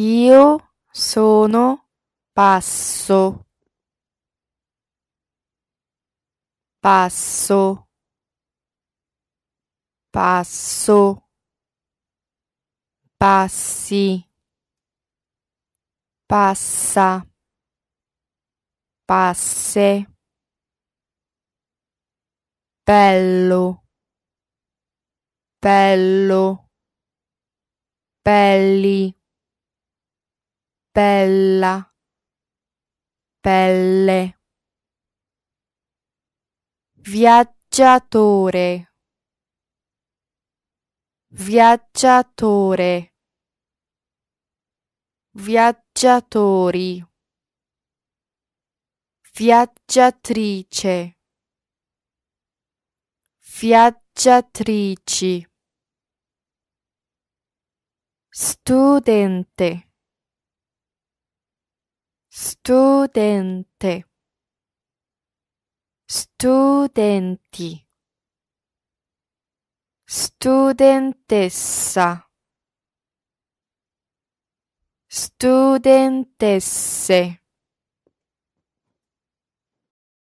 Io sono passo. Passo. Passo. Passi. Passa. Passe. Bello. Bello. Belli pella pelle viaggiatore viaggiatore viaggiatori viaggiatrice viaggiatrici studente studente studenti studentessa studentesse